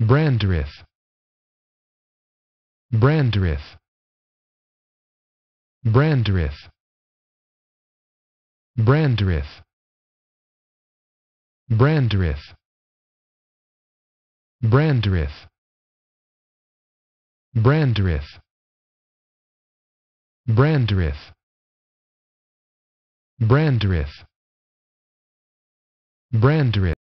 Brandreth. Brandreth. Brandreth. Brandreth. Brandreth. Brandreth. Brandreth. Brandreth. Brandreth. Brandreth.